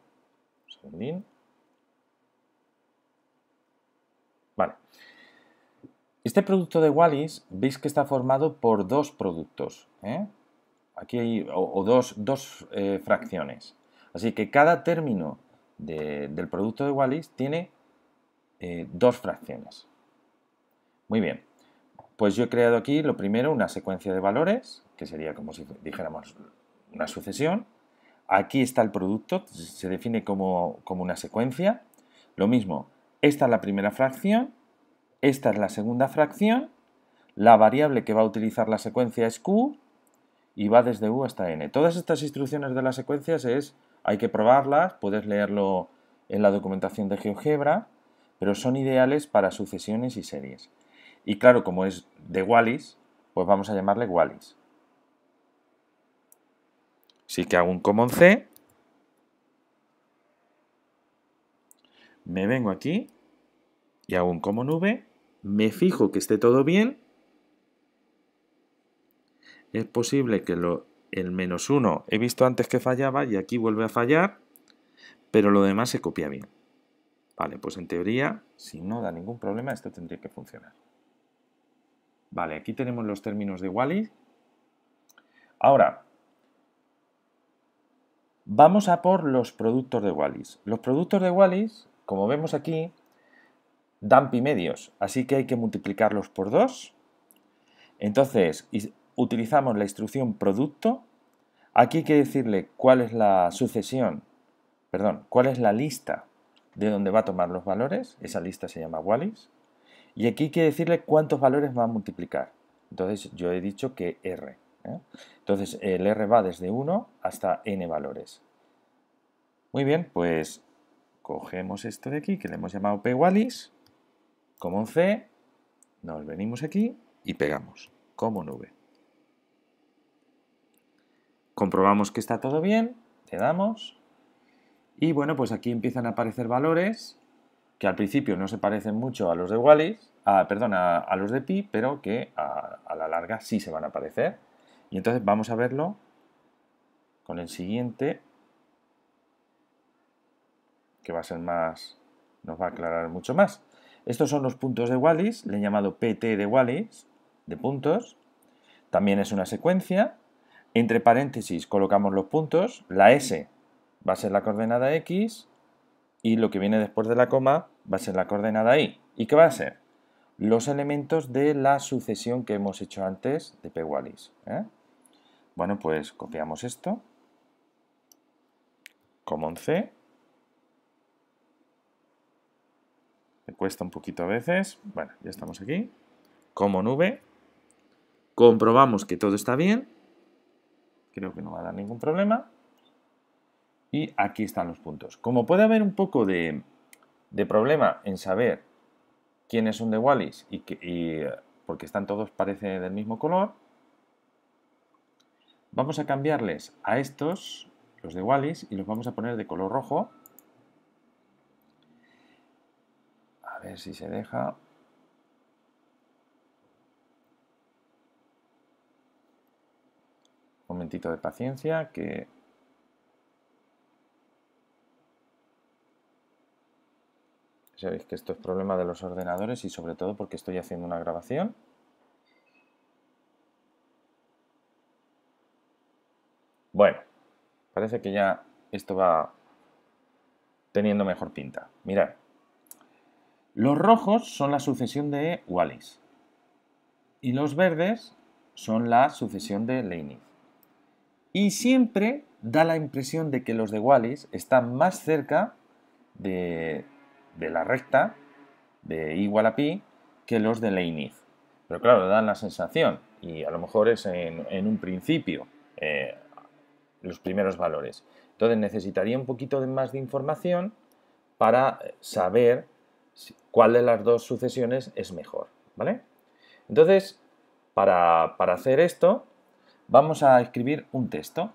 Vale. Este producto de Wallis, veis que está formado por dos productos. ¿eh? Aquí hay dos, eh, fracciones. Así que cada término del producto de Wallis tiene eh, dos fracciones. Muy bien. Pues yo he creado aquí, lo primero, una secuencia de valores, que sería como si dijéramos una sucesión aquí está el producto, pues, se define como, una secuencia. Lo mismo, esta es la primera fracción, esta es la segunda fracción, la variable que va a utilizar la secuencia es q y va desde u hasta n. Todas estas instrucciones de las secuencias es, hay que probarlas, puedes leerlo en la documentación de GeoGebra, pero son ideales para sucesiones y series. Y claro, como es de Wallis, pues vamos a llamarle Wallis. Si que hago un common C. Me vengo aquí y hago un common V. Me fijo que esté todo bien. Es posible que lo, el menos 1 he visto antes que fallaba y aquí vuelve a fallar, pero lo demás se copia bien. Vale, pues en teoría, si no da ningún problema, esto tendría que funcionar. Vale, aquí tenemos los términos de Wallis. Ahora, Vamos a por los productos de Wallis. Los productos de Wallis, como vemos aquí, dan pi medios, así que hay que multiplicarlos por 2. Entonces, utilizamos la instrucción producto. Aquí hay que decirle cuál es la sucesión, perdón, cuál es la lista de donde va a tomar los valores. Esa lista se llama Wallis. Y aquí hay que decirle cuántos valores va a multiplicar. Entonces, yo he dicho que R. ¿eh? Entonces, el R va desde 1 hasta n valores. Muy bien, pues cogemos esto de aquí, que le hemos llamado p -wallis, como C, nos venimos aquí y pegamos, como v, Comprobamos que está todo bien, le damos, y bueno, pues aquí empiezan a aparecer valores que al principio no se parecen mucho a los de Wallis, ah, perdón, a, los de Pi, pero que a, la larga sí se van a aparecer, y entonces vamos a verlo con el siguiente, que va a ser más, nos va a aclarar mucho más. Estos son los puntos de Wallis, le he llamado PT de Wallis, de puntos. También es una secuencia. Entre paréntesis colocamos los puntos. La S va a ser la coordenada X y lo que viene después de la coma va a ser la coordenada Y. ¿Y qué va a ser? Los elementos de la sucesión que hemos hecho antes de P. Wallis. ¿eh? Bueno, pues copiamos esto. Common C. Me cuesta un poquito a veces. Bueno, ya estamos aquí. Common V. Comprobamos que todo está bien. Creo que no va a dar ningún problema. Y aquí están los puntos. Como puede haber un poco de, problema en saber quiénes son de Wallis y, y eh, porque están todos parece del mismo color, Vamos a cambiarles a estos, los de Wallis, y los vamos a poner de color rojo. A ver si se deja. Un momentito de paciencia que sabéis que esto es problema de los ordenadores y sobre todo porque estoy haciendo una grabación Parece que ya esto va teniendo mejor pinta. Mirad. Los rojos son la sucesión de Wallis. Y los verdes son la sucesión de Leibniz. Y siempre da la impresión de que los de Wallis están más cerca de, la recta de igual a pi que los de Leibniz. Pero claro, dan la sensación, y a lo mejor es en, un principio. Eh, los primeros valores. Entonces necesitaría un poquito de más de información para saber cuál de las dos sucesiones es mejor, ¿vale? Entonces, para, para hacer esto, vamos a escribir un texto.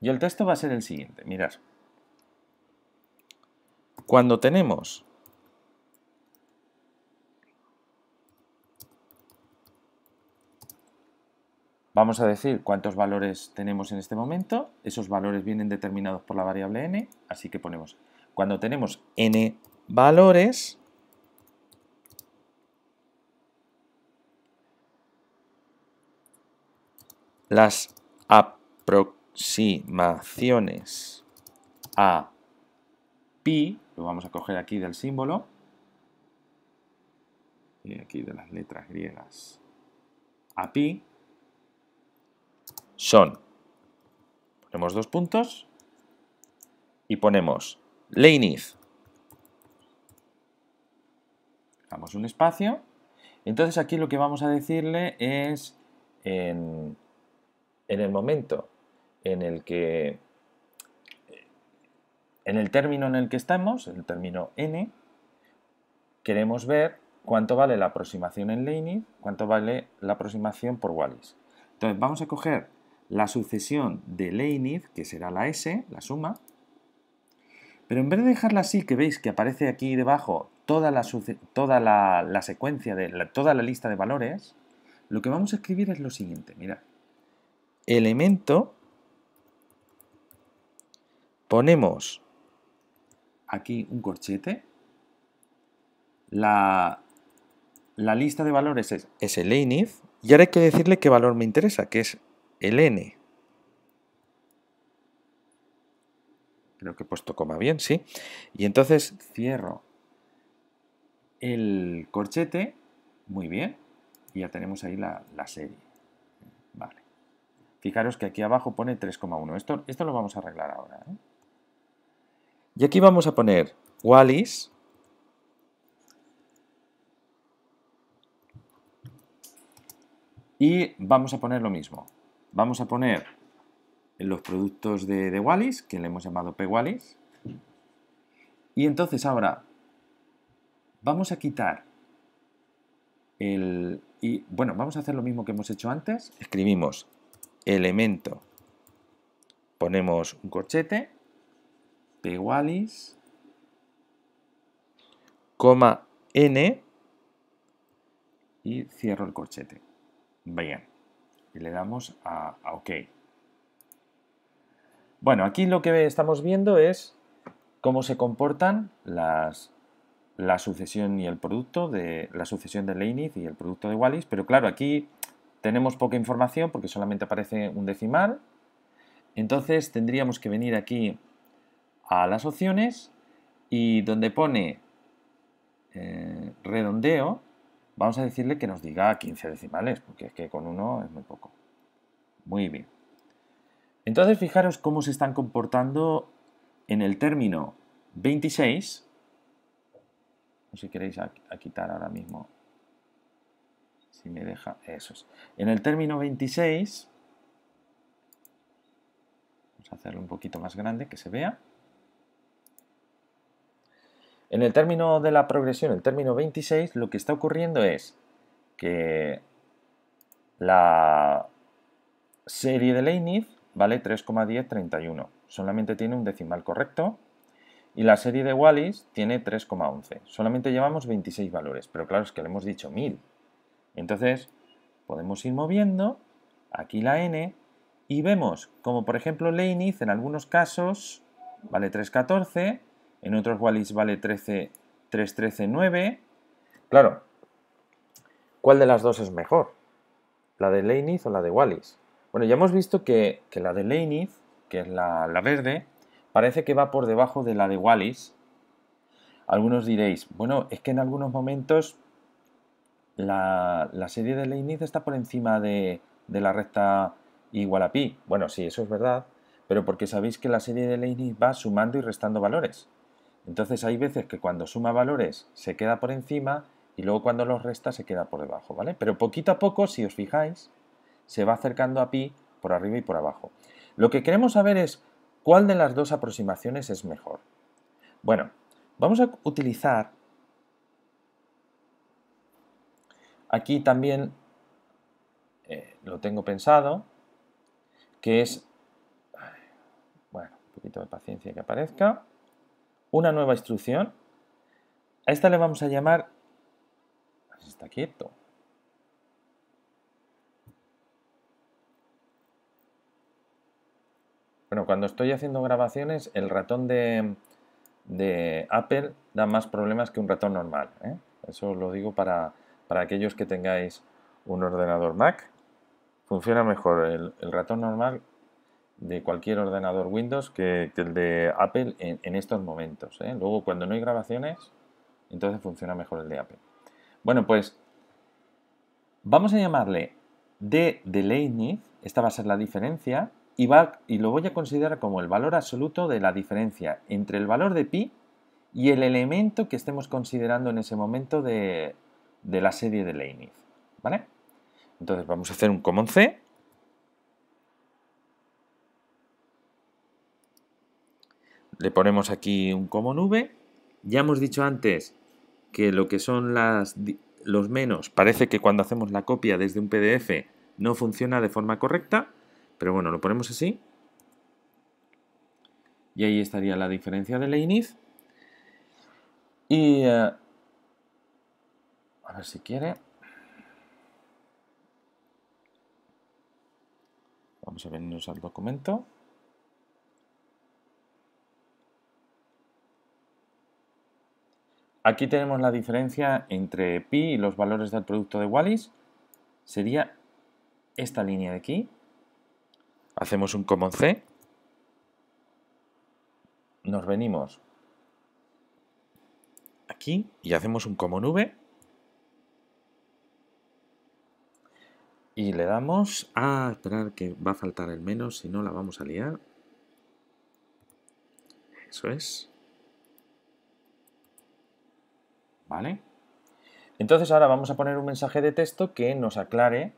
Y el texto va a ser el siguiente, mirad. Cuando tenemos Vamos a decir cuántos valores tenemos en este momento. Esos valores vienen determinados por la variable n, así que ponemos cuando tenemos n valores, las aproximaciones a pi, lo vamos a coger aquí del símbolo, y aquí de las letras griegas, a pi, son, ponemos dos puntos y ponemos leinith. damos un espacio, entonces aquí lo que vamos a decirle es en, el momento en el que, en el término en el que estamos, el término n, queremos ver cuánto vale la aproximación en leinith, cuánto vale la aproximación por Wallis. Entonces vamos a coger la sucesión de Leinif, que será la S, la suma, pero en vez de dejarla así, que veis que aparece aquí debajo toda la, toda la, secuencia, de toda la lista de valores, lo que vamos a escribir es lo siguiente, mirad. Elemento, ponemos aquí un corchete, la, lista de valores es, es el y ahora hay que decirle qué valor me interesa, que es el n. Creo que he puesto coma bien, sí. Y entonces cierro el corchete, muy bien, y ya tenemos ahí la, serie. Vale. Fijaros que aquí abajo pone 3,1. Esto, esto lo vamos a arreglar ahora. ¿eh? Y aquí vamos a poner Wallis. Y vamos a poner lo mismo, Vamos a poner los productos de, Wallis, que le hemos llamado pwallis. Y entonces ahora vamos a quitar el... Y bueno, vamos a hacer lo mismo que hemos hecho antes. Escribimos elemento, ponemos un corchete, pwallis, coma n y cierro el corchete. Bien y le damos a, OK. Bueno, aquí lo que estamos viendo es cómo se comportan las, la sucesión y el producto de la sucesión de Leibniz y el producto de Wallis, pero claro, aquí tenemos poca información porque solamente aparece un decimal. Entonces tendríamos que venir aquí a las opciones y donde pone eh, redondeo Vamos a decirle que nos diga 15 decimales, porque es que con uno es muy poco. Muy bien. Entonces fijaros cómo se están comportando en el término 26. No sé si queréis quitar ahora mismo. Si me deja. Eso es. En el término 26. Vamos a hacerlo un poquito más grande que se vea. En el término de la progresión, el término 26, lo que está ocurriendo es que la serie de Leibniz vale 3,1031. Solamente tiene un decimal correcto. Y la serie de Wallis tiene 3,11. Solamente llevamos 26 valores, pero claro, es que le hemos dicho 1000. Entonces, podemos ir moviendo aquí la n y vemos como, por ejemplo, Leibniz en algunos casos vale 314 en otros Wallis vale 13, 3, 13, 9. Claro, ¿cuál de las dos es mejor? ¿La de Leinith o la de Wallis? Bueno, ya hemos visto que, la de Leinith, que es la, verde, parece que va por debajo de la de Wallis. Algunos diréis, bueno, es que en algunos momentos la, serie de Leinith está por encima de, de la recta igual a pi. Bueno, sí, eso es verdad, pero porque sabéis que la serie de Leinith va sumando y restando valores. Entonces hay veces que cuando suma valores se queda por encima y luego cuando los resta se queda por debajo, ¿vale? Pero poquito a poco, si os fijáis, se va acercando a pi por arriba y por abajo. Lo que queremos saber es cuál de las dos aproximaciones es mejor. Bueno, vamos a utilizar aquí también eh, lo tengo pensado, que es, bueno, un poquito de paciencia que aparezca, una nueva instrucción. A esta le vamos a llamar... Está quieto. Bueno, cuando estoy haciendo grabaciones, el ratón de, Apple da más problemas que un ratón normal. ¿eh? Eso lo digo para, aquellos que tengáis un ordenador Mac. Funciona mejor el ratón normal de cualquier ordenador Windows que, el de Apple en, estos momentos. ¿eh? Luego, cuando no hay grabaciones, entonces funciona mejor el de Apple. Bueno, pues vamos a llamarle D de Leibniz, esta va a ser la diferencia, y, y lo voy a considerar como el valor absoluto de la diferencia entre el valor de pi y el elemento que estemos considerando en ese momento de, la serie de Leibniz. ¿Vale? Entonces vamos a hacer un common C Le ponemos aquí un como nube. Ya hemos dicho antes que lo que son las, los menos parece que cuando hacemos la copia desde un PDF no funciona de forma correcta, pero bueno, lo ponemos así. Y ahí estaría la diferencia de la init. Y... Eh, a ver si quiere. Vamos a venirnos al documento. Aquí tenemos la diferencia entre pi y los valores del producto de Wallis. Sería esta línea de aquí. Hacemos un common C. Nos venimos aquí y hacemos un common V. Y le damos a... esperar que va a faltar el menos, si no la vamos a liar. Eso es. ¿Vale? Entonces ahora vamos a poner un mensaje de texto que nos aclare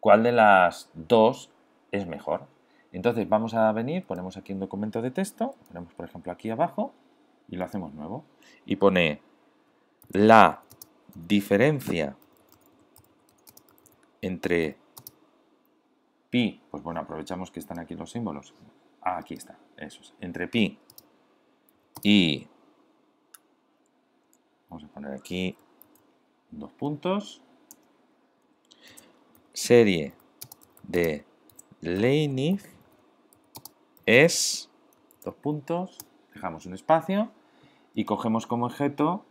cuál de las dos es mejor. Entonces vamos a venir, ponemos aquí un documento de texto, ponemos por ejemplo aquí abajo y lo hacemos nuevo. Y pone la diferencia entre pi, pues bueno, aprovechamos que están aquí los símbolos. Ah, aquí está, eso es, entre pi y Vamos a poner aquí dos puntos. Serie de Leinig es dos puntos, dejamos un espacio y cogemos como objeto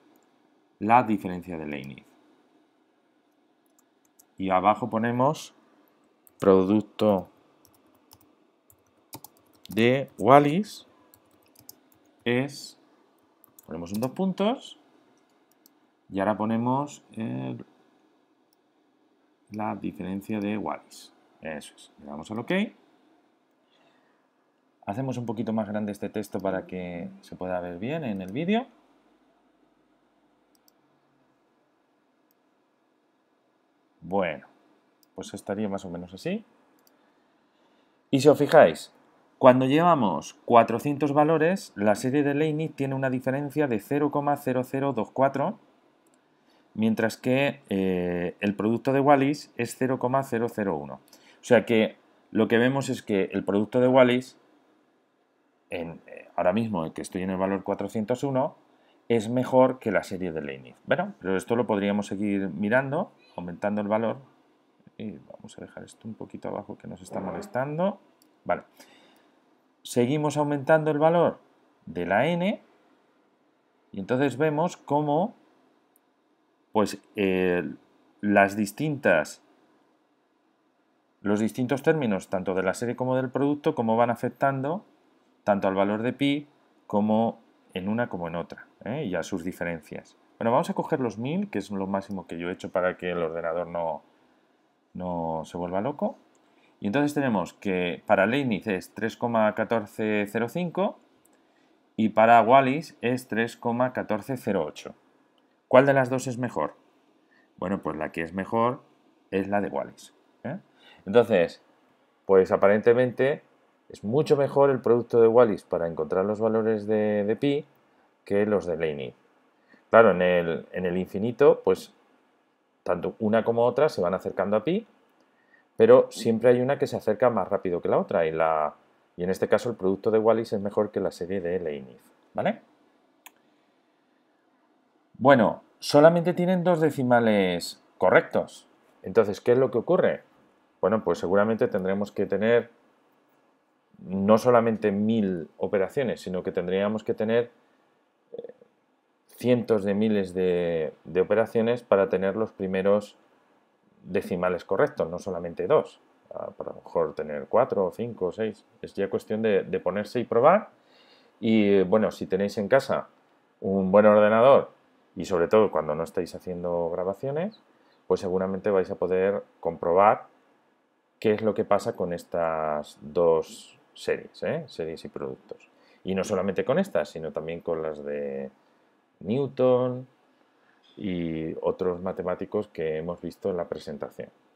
la diferencia de Leinig. Y abajo ponemos producto de Wallis es, ponemos un dos puntos y ahora ponemos la diferencia de Wallis. Eso es. Le damos al OK. Hacemos un poquito más grande este texto para que se pueda ver bien en el vídeo. Bueno, pues estaría más o menos así. Y si os fijáis, cuando llevamos 400 valores, la serie de Leibniz tiene una diferencia de 0,0024 mientras que eh, el producto de Wallis es 0,001. O sea que lo que vemos es que el producto de Wallis, eh, ahora mismo que estoy en el valor 401, es mejor que la serie de Leibniz. Bueno, pero esto lo podríamos seguir mirando, aumentando el valor. Y vamos a dejar esto un poquito abajo que nos está molestando. Vale. Seguimos aumentando el valor de la n y entonces vemos cómo pues eh, las distintas, los distintos términos, tanto de la serie como del producto, cómo van afectando tanto al valor de pi como en una como en otra, ¿eh? y a sus diferencias. Bueno, vamos a coger los 1000, que es lo máximo que yo he hecho para que el ordenador no, no se vuelva loco. Y entonces tenemos que para Leibniz es 3,1405 y para Wallis es 3,1408. ¿Cuál de las dos es mejor? Bueno, pues la que es mejor es la de Wallis. ¿eh? Entonces, pues aparentemente es mucho mejor el producto de Wallis para encontrar los valores de, pi que los de Leinith. Claro, en el, infinito, pues tanto una como otra se van acercando a pi, pero siempre hay una que se acerca más rápido que la otra y, la, y en este caso el producto de Wallis es mejor que la serie de Leibniz, ¿vale? Bueno, solamente tienen dos decimales correctos. Entonces, ¿qué es lo que ocurre? Bueno, pues seguramente tendremos que tener no solamente mil operaciones, sino que tendríamos que tener eh, cientos de miles de, operaciones para tener los primeros decimales correctos, no solamente dos. Ah, A, lo mejor tener cuatro, cinco, seis. Es ya cuestión de ponerse y probar. Y bueno, si tenéis en casa un buen ordenador y sobre todo cuando no estáis haciendo grabaciones, pues seguramente vais a poder comprobar qué es lo que pasa con estas dos series, ¿eh? series y productos. Y no solamente con estas, sino también con las de Newton y otros matemáticos que hemos visto en la presentación.